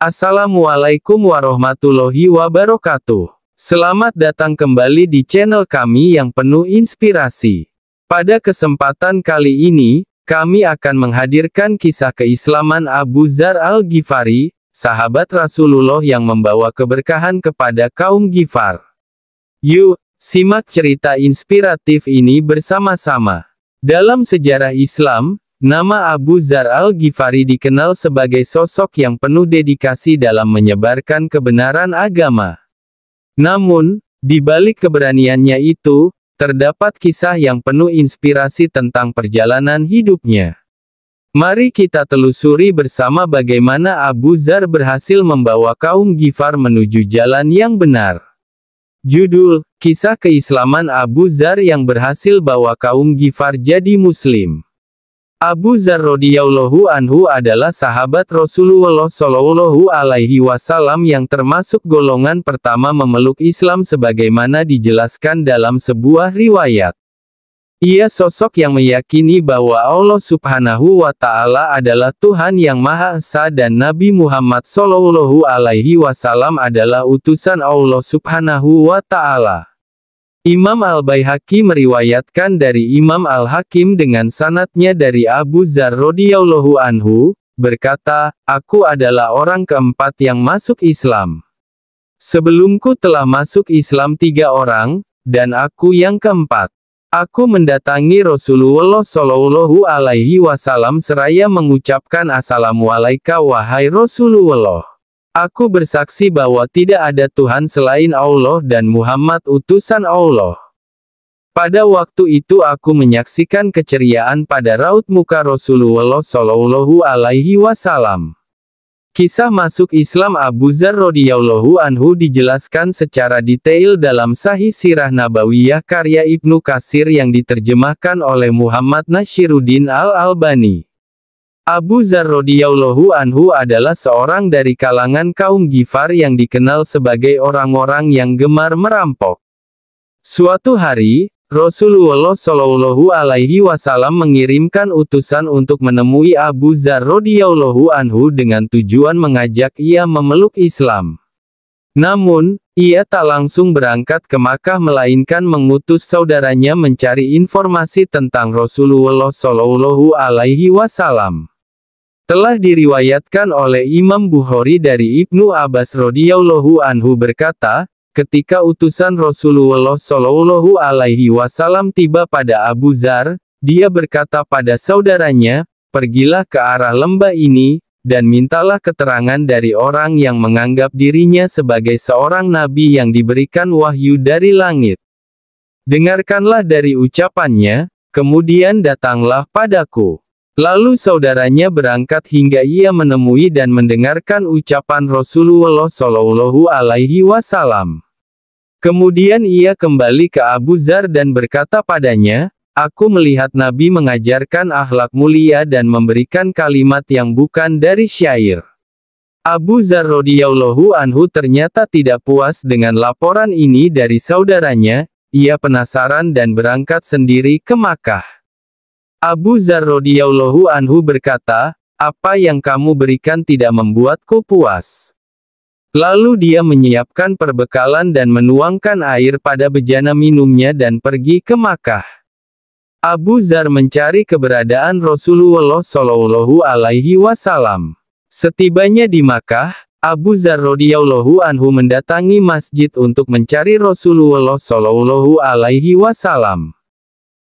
Assalamualaikum warahmatullahi wabarakatuh. Selamat datang kembali di channel kami yang penuh inspirasi. Pada kesempatan kali ini, kami akan menghadirkan kisah keislaman Abu Zar al-Ghifari, sahabat Rasulullah yang membawa keberkahan kepada kaum Ghifar. Yuk, simak cerita inspiratif ini bersama-sama. Dalam sejarah Islam, Nama Abu Zar al-Ghifari dikenal sebagai sosok yang penuh dedikasi dalam menyebarkan kebenaran agama. Namun, di balik keberaniannya itu, terdapat kisah yang penuh inspirasi tentang perjalanan hidupnya. Mari kita telusuri bersama bagaimana Abu Zar berhasil membawa kaum Ghifar menuju jalan yang benar. Judul, Kisah Keislaman Abu Zar yang berhasil bawa kaum Ghifar jadi Muslim. Abu Zar radhiyallahu anhu adalah sahabat Rasulullah shallallahu alaihi wasallam yang termasuk golongan pertama memeluk Islam sebagaimana dijelaskan dalam sebuah riwayat. Ia sosok yang meyakini bahwa Allah Subhanahu wa taala adalah Tuhan yang Maha Esa dan Nabi Muhammad shallallahu alaihi wasallam adalah utusan Allah Subhanahu wa taala. Imam Al-Baihaqi meriwayatkan dari Imam Al-Hakim dengan sanatnya dari Abu Zar radhiyallahu anhu, berkata, Aku adalah orang keempat yang masuk Islam. Sebelumku telah masuk Islam tiga orang, dan aku yang keempat. Aku mendatangi Rasulullah Shallallahu Alaihi Wasallam seraya mengucapkan Assalamualaikum wahai Rasulullah. Aku bersaksi bahwa tidak ada Tuhan selain Allah dan Muhammad utusan Allah. Pada waktu itu aku menyaksikan keceriaan pada raut muka Rasulullah Shallallahu Alaihi Wasallam. Kisah masuk Islam Abu Zar radhiyallahu anhu dijelaskan secara detail dalam Sahih Sirah Nabawiyah karya Ibnu Kasir yang diterjemahkan oleh Muhammad Nashiruddin Al-Albani. Abu Zar radhiyallahu anhu adalah seorang dari kalangan kaum Gifar yang dikenal sebagai orang-orang yang gemar merampok. Suatu hari, Rasulullah Shallallahu alaihi wasallam mengirimkan utusan untuk menemui Abu Zar radhiyallahu anhu dengan tujuan mengajak ia memeluk Islam. Namun, ia tak langsung berangkat ke Makkah melainkan mengutus saudaranya mencari informasi tentang Rasulullah Shallallahu alaihi wasallam telah diriwayatkan oleh Imam Bukhari dari Ibnu Abbas radhiyallahu anhu berkata, ketika utusan Rasulullah shallallahu alaihi wasallam tiba pada Abu Zar, dia berkata pada saudaranya, "Pergilah ke arah lembah ini dan mintalah keterangan dari orang yang menganggap dirinya sebagai seorang nabi yang diberikan wahyu dari langit. Dengarkanlah dari ucapannya, kemudian datanglah padaku." Lalu saudaranya berangkat hingga ia menemui dan mendengarkan ucapan Rasulullah Shallallahu Alaihi Wasallam. Kemudian ia kembali ke Abu Zar dan berkata padanya, Aku melihat Nabi mengajarkan akhlak mulia dan memberikan kalimat yang bukan dari syair. Abu Zar radhiyallahu anhu ternyata tidak puas dengan laporan ini dari saudaranya, ia penasaran dan berangkat sendiri ke Makkah. Abu Zar radhiyallahu anhu berkata, apa yang kamu berikan tidak membuatku puas. Lalu dia menyiapkan perbekalan dan menuangkan air pada bejana minumnya dan pergi ke Makkah. Abu Zar mencari keberadaan Rasulullah Shallallahu Alaihi Wasallam. Setibanya di Makkah, Abu Zar radhiyallahu anhu mendatangi masjid untuk mencari Rasulullah Shallallahu Alaihi Wasallam.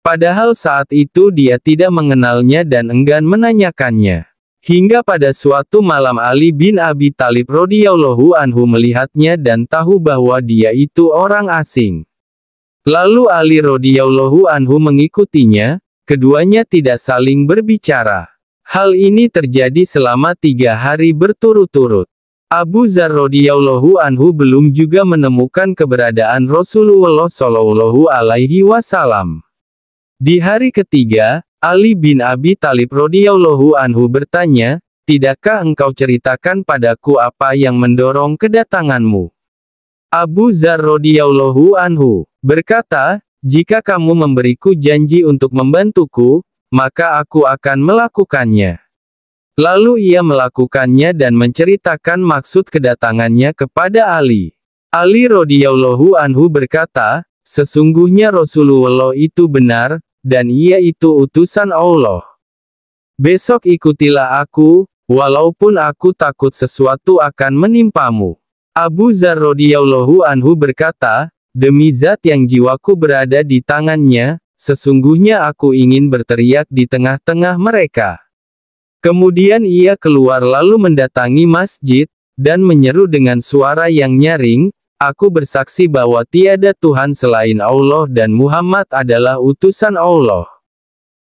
Padahal saat itu dia tidak mengenalnya dan enggan menanyakannya. Hingga pada suatu malam Ali bin Abi Talib radhiyallahu anhu melihatnya dan tahu bahwa dia itu orang asing. Lalu Ali radhiyallahu anhu mengikutinya, keduanya tidak saling berbicara. Hal ini terjadi selama tiga hari berturut-turut. Abu Zar radhiyallahu anhu belum juga menemukan keberadaan Rasulullah shallallahu alaihi wasallam. Di hari ketiga, Ali bin Abi Talib radhiyallahu anhu bertanya, Tidakkah engkau ceritakan padaku apa yang mendorong kedatanganmu? Abu Zar radhiyallahu anhu berkata, jika kamu memberiku janji untuk membantuku, maka aku akan melakukannya. Lalu ia melakukannya dan menceritakan maksud kedatangannya kepada Ali. Ali radhiyallahu anhu berkata, sesungguhnya Rasulullah itu benar, dan ia itu utusan Allah. Besok ikutilah aku, walaupun aku takut sesuatu akan menimpamu. Abu Zar radhiyallahu anhu berkata, demi zat yang jiwaku berada di tangannya, sesungguhnya aku ingin berteriak di tengah-tengah mereka. Kemudian ia keluar lalu mendatangi masjid, dan menyeru dengan suara yang nyaring, Aku bersaksi bahwa tiada Tuhan selain Allah dan Muhammad adalah utusan Allah.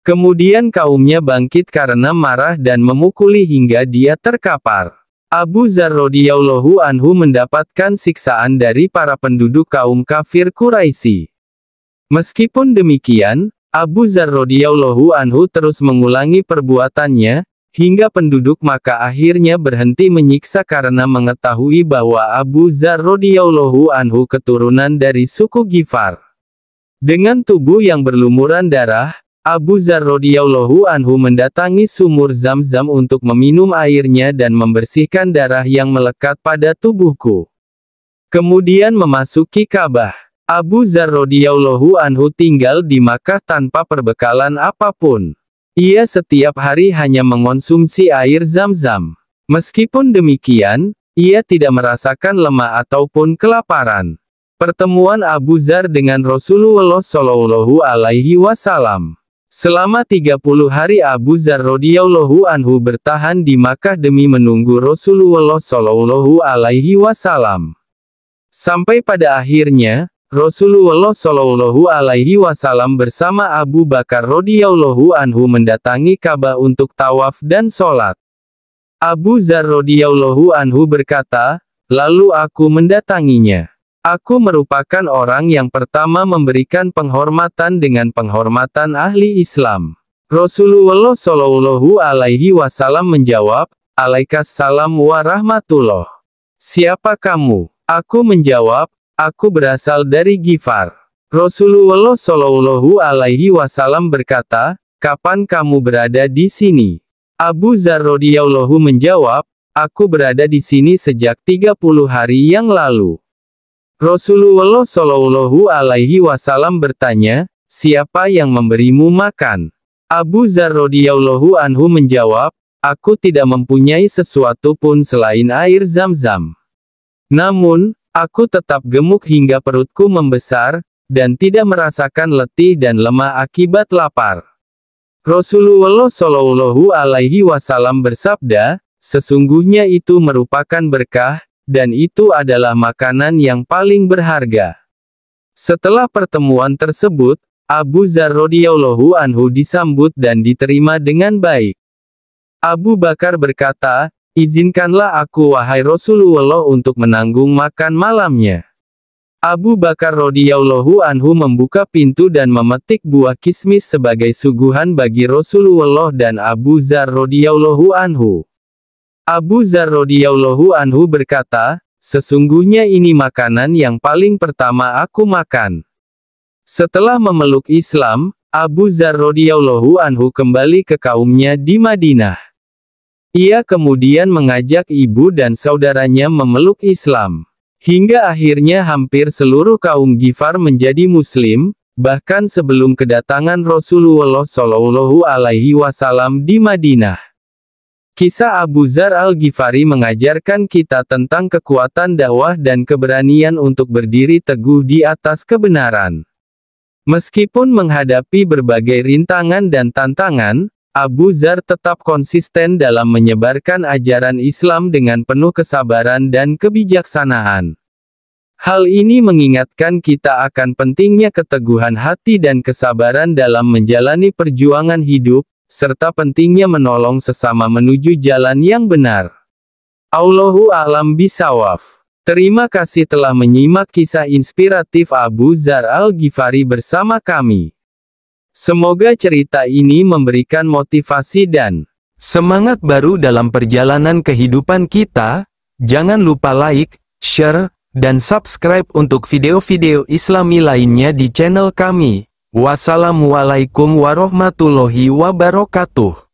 Kemudian kaumnya bangkit karena marah dan memukuli hingga dia terkapar. Abu Zar radhiyallahu anhu mendapatkan siksaan dari para penduduk kaum kafir Quraisy. Meskipun demikian, Abu Zar radhiyallahu anhu terus mengulangi perbuatannya, hingga penduduk maka akhirnya berhenti menyiksa karena mengetahui bahwa Abu Zar radhiyallahu anhu keturunan dari suku Gifar. Dengan tubuh yang berlumuran darah, Abu Zar radhiyallahu anhu mendatangi sumur Zam-Zam untuk meminum airnya dan membersihkan darah yang melekat pada tubuhku. Kemudian memasuki Ka'bah. Abu Zar radhiyallahu anhu tinggal di Makkah tanpa perbekalan apapun. Ia setiap hari hanya mengonsumsi air zam-zam. Meskipun demikian, ia tidak merasakan lemah ataupun kelaparan. Pertemuan Abu Zar dengan Rasulullah Shallallahu Alaihi Wasallam. Selama 30 hari Abu Zar radhiyallahu anhu bertahan di Makkah demi menunggu Rasulullah Shallallahu Alaihi Wasallam. Sampai pada akhirnya, Rasulullah Shallallahu Alaihi Wasallam bersama Abu Bakar radhiyallahu anhu mendatangi Ka'bah untuk tawaf dan sholat. Abu Zar radhiyallahu anhu berkata, lalu aku mendatanginya. Aku merupakan orang yang pertama memberikan penghormatan dengan penghormatan ahli Islam. Rasulullah Shallallahu Alaihi Wasallam menjawab, Alaikas salam wa Siapa kamu? Aku menjawab, Aku berasal dari Gifar. Rasulullah Shallallahu Alaihi Wasallam berkata, kapan kamu berada di sini? Abu Zar menjawab, aku berada di sini sejak 30 hari yang lalu. Rasulullah Shallallahu Alaihi Wasallam bertanya, siapa yang memberimu makan? Abu Zar anhu menjawab, aku tidak mempunyai sesuatu pun selain air zam-zam. Namun, Aku tetap gemuk hingga perutku membesar, dan tidak merasakan letih dan lemah akibat lapar. Rasulullah Shallallahu Alaihi Wasallam bersabda, sesungguhnya itu merupakan berkah, dan itu adalah makanan yang paling berharga. Setelah pertemuan tersebut, Abu Zar radhiyallahu anhu disambut dan diterima dengan baik. Abu Bakar berkata, Izinkanlah aku wahai Rasulullah untuk menanggung makan malamnya. Abu Bakar radhiyallahu anhu membuka pintu dan memetik buah kismis sebagai suguhan bagi Rasulullah dan Abu Zar radhiyallahu anhu. Abu Zar radhiyallahu anhu berkata, sesungguhnya ini makanan yang paling pertama aku makan. Setelah memeluk Islam, Abu Zar radhiyallahu anhu kembali ke kaumnya di Madinah. Ia kemudian mengajak ibu dan saudaranya memeluk Islam. Hingga akhirnya hampir seluruh kaum Gifar menjadi Muslim, bahkan sebelum kedatangan Rasulullah Shallallahu Alaihi Wasallam di Madinah. Kisah Abu Zar al-Ghifari mengajarkan kita tentang kekuatan dakwah dan keberanian untuk berdiri teguh di atas kebenaran. Meskipun menghadapi berbagai rintangan dan tantangan, Abu Zar tetap konsisten dalam menyebarkan ajaran Islam dengan penuh kesabaran dan kebijaksanaan. Hal ini mengingatkan kita akan pentingnya keteguhan hati dan kesabaran dalam menjalani perjuangan hidup, serta pentingnya menolong sesama menuju jalan yang benar. Allahu alam bisawaf. Terima kasih telah menyimak kisah inspiratif Abu Zar Al-Ghifari bersama kami. Semoga cerita ini memberikan motivasi dan semangat baru dalam perjalanan kehidupan kita. Jangan lupa like, share, dan subscribe untuk video-video islami lainnya di channel kami. Wassalamualaikum warahmatullahi wabarakatuh.